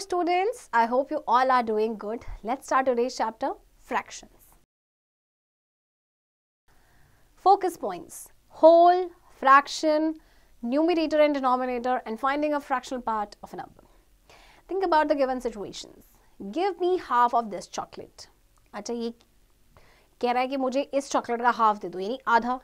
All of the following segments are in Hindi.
Hello students, I hope you all are doing good. Let's start today's chapter, fractions. Focus points, whole, fraction, numerator and denominator and finding a fractional part of a number. Think about the given situations. Give me half of this chocolate. अच्छा ये कह रहा है कि मुझे इस चॉकलेट का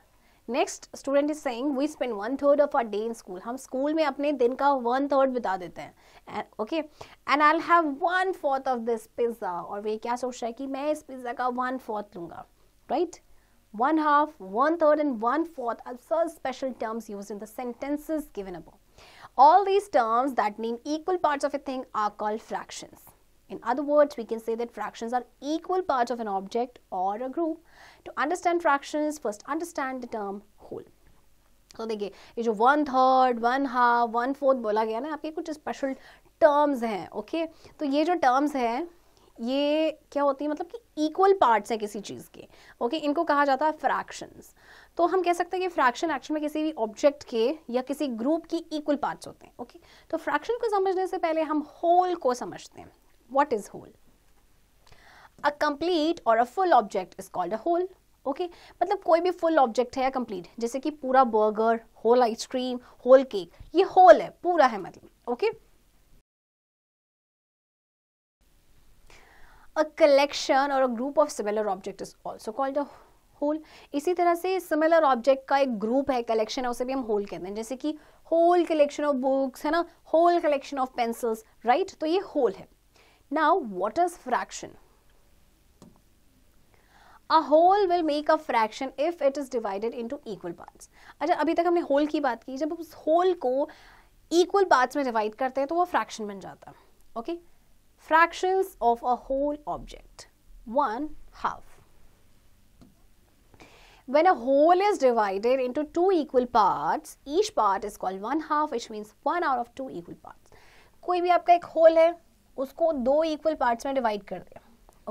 next student is saying we spend one third of our day in school हम स्कूल में अपने दिन का वन थर्ड बिता देते हैं okay and I have one fourth of this pizza और वे क्या सोच रहा है कि मैं इस पिज़्ज़ा का वन फोर्थ लूँगा right one half, one third, and one fourth are such special terms used in the sentences given above. All these terms that mean equal parts of a thing are called fractions. In other words, we can say that fractions are equal parts of an object or a group. To understand fractions, first understand the term whole. तो देखिए ये जो one third one half one fourth बोला गया ना आपके कुछ स्पेशल टर्म्स हैं ओके तो ये जो टर्म्स हैं ये क्या होती है मतलब कि इक्वल पार्ट्स हैं किसी चीज़ के ओके इनको कहा जाता है फ्रैक्शंस तो हम कह सकते हैं कि फ्रैक्शन एक्चुअल में किसी भी ऑब्जेक्ट के या किसी ग्रुप की इक्वल पार्ट्स होते हैं ओके तो फ्रैक्शन को समझने से पहले हम होल को समझते हैं what is whole a complete or a full object is called a whole okay okay? मतलब कोई भी फुल ऑब्जेक्ट है या कंप्लीट जैसे कि पूरा burger whole ice cream whole cake ये होल है पूरा है मतलब okay a collection or a group of similar object is also called a whole इसी तरह से सिमिलर ऑब्जेक्ट का एक ग्रुप है कलेक्शन है उसे भी हम होल कहते हैं जैसे कि होल कलेक्शन ऑफ बुक्स है ना whole collection of pencils right तो ये होल है Now, what is fraction? A whole will make a fraction if it is divided into equal parts अच्छा अभी तक हमने होल की बात की जब उस होल को इक्वल पार्ट्स में डिवाइड करते हैं तो वो फ्रैक्शन बन जाता है okay fractions of a whole object one half when a whole is divided into two equal parts each part is called one half which means one out of two equal parts कोई भी आपका एक होल है उसको दो इक्वल पार्ट्स में डिवाइड कर दिया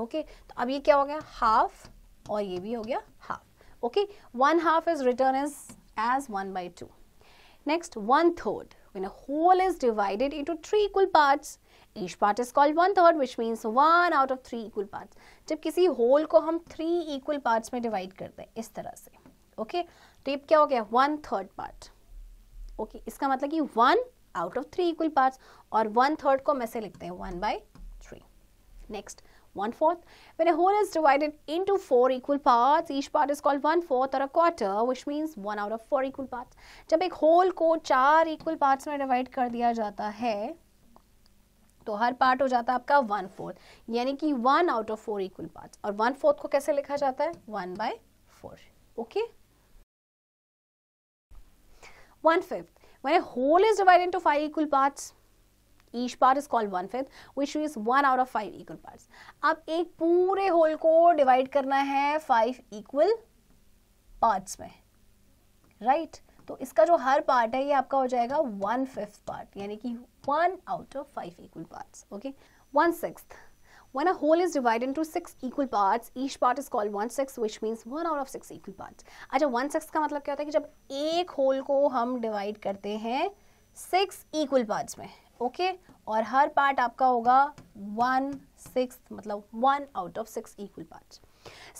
ओके okay? तो अब ये क्या हो गया हाफ और ये भी हो गया half okay one half is written is as one by two next one third when whole is divided into three equal parts each part is called one third which means one out of three equal part जब किसी होल को हम थ्री इक्वल पार्ट्स में डिवाइड कर दें इस तरह से ओके okay? तो ये क्या हो गया वन थर्ड पार्ट ओके इसका मतलब कि one out of three equal parts और वन थर्ड को मैसे लिखते हैं one by three next one fourth when whole is divided into four equal part each part is called one fourth or a quarter which means one out of four equal part जब एक होल को चार इक्वल पार्ट्स में डिवाइड कर दिया जाता है तो हर पार्ट हो जाता है आपका वन फोर्थ यानी कि one out of four equal part और वन फोर्थ को कैसे लिखा जाता है one by four okay one fifth When a whole is divided into five equal parts, each part is called one fifth, which is one out of five equal parts. ab ek pure whole ko divide karna hai five equal parts mein right? to iska jo har part hai ye aapka ho jayega one fifth part yani ki one out of five equal parts okay one sixth When a whole is divided into six equal parts, each part is called one sixth which means one out of six equal parts. अच्छा one sixth का मतलब क्या होता है कि जब एक whole को हम divide करते हैं six equal parts में okay? और हर part आपका होगा one sixth मतलब one out of six equal parts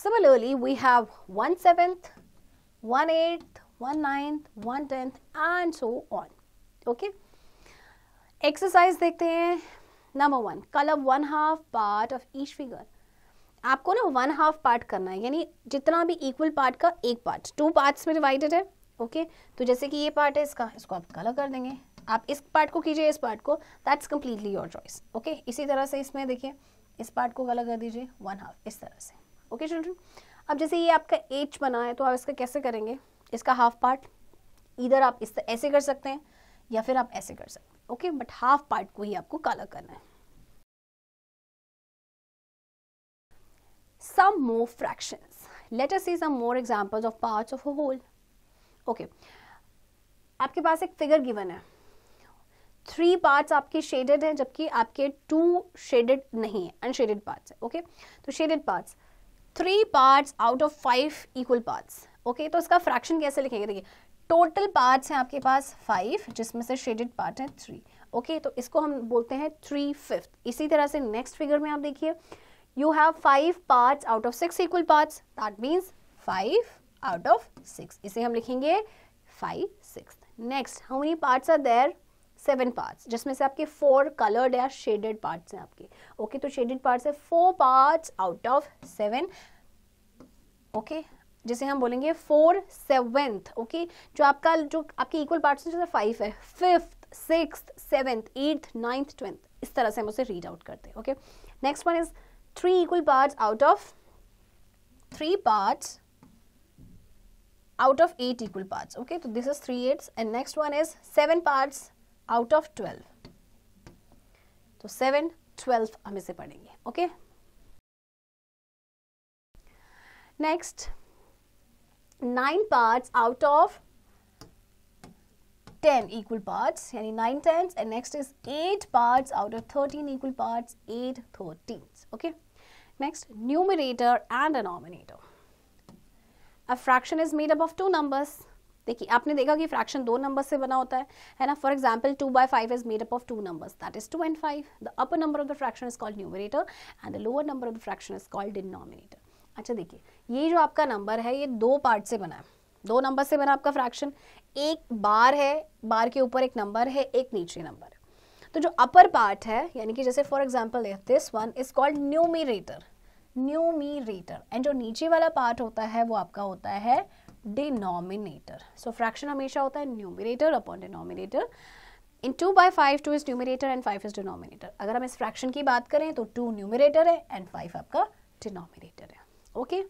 Similarly, we have one seventh one eighth one ninth one tenth and so on. Okay? Exercise देखते हैं number one colour one half part of each figure आपको ना वन हाफ पार्ट करना है यानी जितना भी इक्वल पार्ट का एक पार्ट टू पार्ट्स में डिवाइडेड है ओके okay? तो जैसे कि ये पार्ट है इसका इसको आप कलर कर देंगे आप इस पार्ट को कीजिए इस पार्ट को that's completely your choice okay इसी तरह से इसमें देखिए इस पार्ट को कलर कर दीजिए वन हाफ इस तरह से ओके चिल्ड्रन अब जैसे ये आपका एज बना है तो आप इसका कैसे करेंगे इसका हाफ पार्ट इधर आप इस ऐसे कर सकते हैं या फिर आप ऐसे कर सकते हैं ओके बट हाफ पार्ट को ही आपको काला करना है some more fraction let us see some more examples of parts of a आपके पास एक फिगर गिवन है थ्री पार्ट्स आपके शेडेड हैं जबकि आपके टू शेडेड नहीं है अनशेडेड पार्ट्स है ओके तो shaded parts three parts out of five equal parts okay तो इसका फ्रैक्शन कैसे लिखेंगे देखिए टोटल पार्ट्स हैं आपके पास फाइव जिसमें से शेडेड पार्ट है थ्री ओके okay, तो इसको हम बोलते हैं थ्री फिफ्थ इसी तरह से नेक्स्ट फिगर में आप देखिए you have five part out of six equal parts that means five out of six इसे हम लिखेंगे five six next how many parts are there seven parts जिसमें से आपके फोर कलर्ड या शेडेड पार्ट्स हैं आपके ओके okay, तो शेडेड पार्ट्स है four parts out of seven okay जिसे हम बोलेंगे फोर सेवेंथ ओके जो आपका जो आपके इक्वल पार्ट्स हैं जैसे फाइव है fifth six seventh eighth ninth tenth इस तरह से हम उसे रीड आउट करते हैं okay next one is three equal parts out of three parts out of eight equal parts okay तो this is three eighths and next one is seven parts out of twelve तो सेवन ट्वेल्व हम इसे पढ़ेंगे okay next nine parts out of ten equal parts यानी nine tenths and next is eight parts out of thirteen equal parts eight thirteen okay Next, numerator and denominator. A fraction is made up of two numbers देखिए आपने देखा कि फ्रैक्शन दो नंबर से बना होता है है ना for example two by five is made up of two numbers that is two and five the upper number of the fraction is called numerator and the lower number of the fraction is called denominator अच्छा देखिए ये जो आपका नंबर है ये दो पार्ट से बना है दो नंबर से बना आपका फ्रैक्शन एक बार है बार के ऊपर एक नंबर है एक नीचे नंबर तो जो अपर पार्ट है यानी कि जैसे for example this one is called numerator numerator and जो नीचे वाला पार्ट होता है वो आपका होता है डिनोमिनेटर सो फ्रैक्शन हमेशा होता है numerator upon denominator in two by five two is numerator and five is denominator अगर हम इस फ्रैक्शन की बात करें तो टू न्यूमिनेटर है एंड फाइव आपका डिनोमिनेटर है okay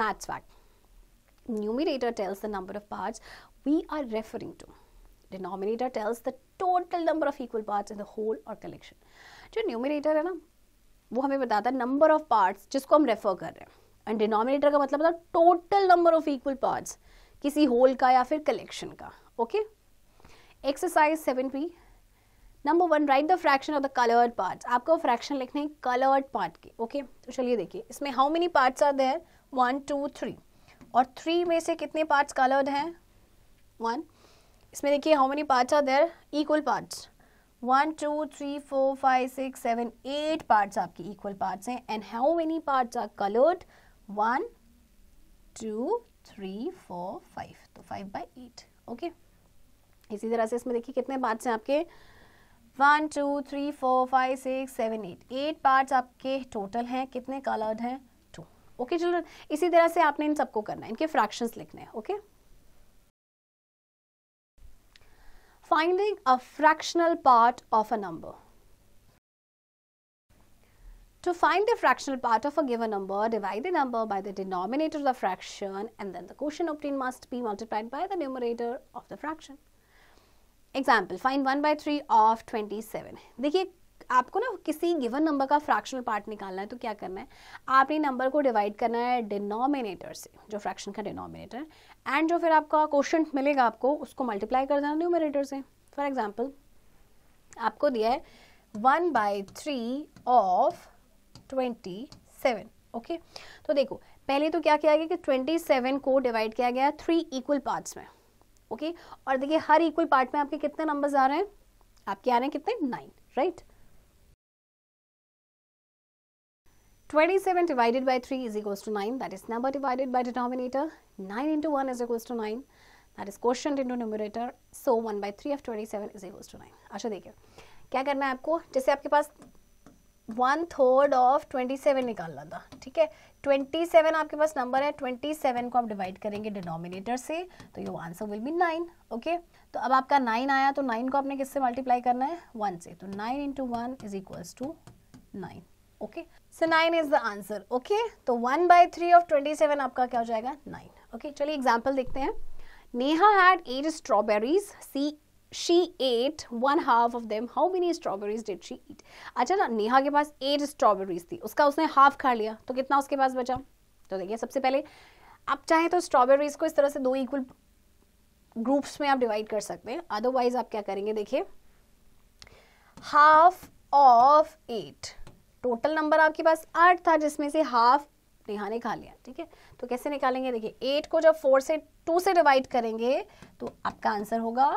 maths fact numerator tells the number of parts we are referring to denominator tells the total number of equal parts in the whole or collection जो न्यूमिनेटर है ना वो हमें बताता है नंबर ऑफ पार्ट्स जिसको हम रेफर कर रहे हैं एंड डिनोमिनेटर का मतलब total number of equal parts किसी होल का या फिर कलेक्शन का okay exercise seven P number one write the fraction of the coloured parts आपको फ्रैक्शन लिखने हैं कलर्ड पार्ट के ओके तो चलिए देखिए इसमें how many parts are there one two three और थ्री में से कितने पार्ट्स कलर्ड हैं वन इसमें देखिए how many parts are there equal parts one two three four five six seven eight parts आपके इक्वल पार्ट्स हैं and how many parts are coloured one two three four five तो फाइव बाई एट ओके इसी तरह से इसमें देखिए कितने पार्ट्स हैं आपके one two three four five six seven eight eight parts आपके टोटल हैं कितने कलर्ड हैं टू ओके चिल्ड्रन इसी तरह से आपने इन सबको करना है इनके फ्रैक्शंस लिखने हैं okay finding a fractional part of a number To find the fractional part of a given number, divide the number by the denominator of the fraction and then the quotient obtained must be multiplied by the numerator of the fraction. example find 1 by 3 of 27 dekhiye आपको ना किसी गिवन नंबर का फ्रैक्शनल पार्ट निकालना है तो क्या करना है आपने नंबर को डिवाइड करना है डिनोमिनेटर से जो फ्रैक्शन का डिनोमिनेटर एंड जो फिर आपका क्वेश्चन मिलेगा आपको उसको मल्टीप्लाई कर देना न्यूमिनेटर से फॉर एग्जांपल आपको दिया है one by three of twenty seven okay तो देखो पहले तो क्या किया गया कि ट्वेंटी सेवन को डिवाइड किया गया थ्री इक्वल पार्ट्स में ओके okay? और देखिए हर इक्वल पार्ट में आपके कितने नंबर्स आ रहे हैं आपके आ रहे हैं कितने nine right twenty seven divided by three is equal to nine that is number divided by denominator nine into one is equal to nine that is quotient into numerator so one by three of twenty seven is equal to nine अच्छा देखिए क्या करना है आपको जैसे आपके पास one third of twenty seven निकालना था ठीक है ट्वेंटी सेवन आपके पास नंबर है ट्वेंटी सेवन को आप डिवाइड करेंगे डिनोमिनेटर से तो your answer will be nine okay तो अब आपका नाइन आया तो नाइन को आपने किससे मल्टीप्लाई करना है वन से तो nine into one is equals to nine okay so nine is the answer okay तो one by three of twenty seven आपका क्या हो जाएगा नाइन ओके चलिए एग्जाम्पल देखते हैं Neha had eight strawberries she she ate one half of them how many strawberries did she eat अच्छा ना नेहा के पास एट स्ट्रॉबेरीज थी उसका उसने हाफ खा लिया तो कितना उसके पास बचा तो देखिए सबसे पहले आप चाहें तो स्ट्रॉबेरीज को इस तरह से दो इक्वल ग्रुप्स में आप डिवाइड कर सकते हैं अदरवाइज आप क्या करेंगे देखिए half of eight total number आपके पास आठ था जिसमें से हाफ नेहा ने खा लिया ठीक है तो कैसे निकालेंगे देखिए एट को जब फोर से टू से डिवाइड करेंगे तो आपका आंसर होगा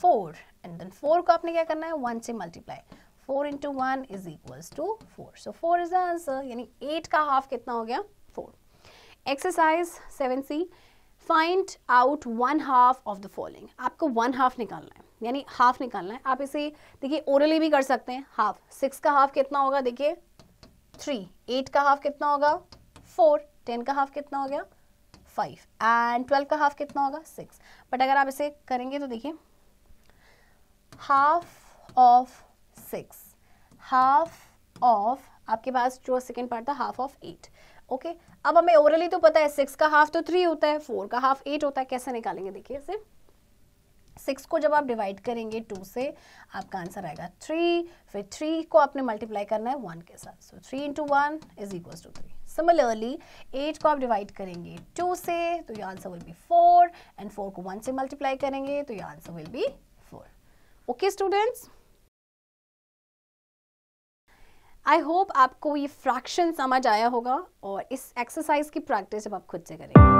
फोर एंड देन फोर को आपने क्या करना है वन से multiply four into one is equal to four so four is answer यानी एट का हाफ कितना हो गया four exercise seven C find out one half of the following आपको वन हाफ निकालना है यानी हाफ निकालना है आप इसे देखिए ओरली भी कर सकते हैं हाफ सिक्स का हाफ कितना होगा देखिए थ्री एट का हाफ कितना होगा फोर टेन का हाफ कितना हो गया फाइव एंड ट्वेल्व का हाफ कितना होगा सिक्स बट अगर आप इसे करेंगे तो देखिए half of six half of आपके पास जो सेकेंड पार्ट था हाफ ऑफ एट ओके अब हमें ओरली तो पता है सिक्स का हाफ तो थ्री होता है फोर का हाफ एट होता है कैसे निकालेंगे देखिए इसे सिक्स को जब आप डिवाइड करेंगे टू से आपका आंसर आएगा थ्री फिर थ्री को आपने मल्टीप्लाई करना है वन के साथ so three into one is equal to three similarly eight को आप डिवाइड करेंगे टू से तो ये answer will be four and four को वन से मल्टीप्लाई करेंगे तो ये answer will be okay students I hope आपको ये फ्रैक्शन समझ आया होगा और इस एक्सरसाइज की प्रैक्टिस अब आप खुद से करेंगे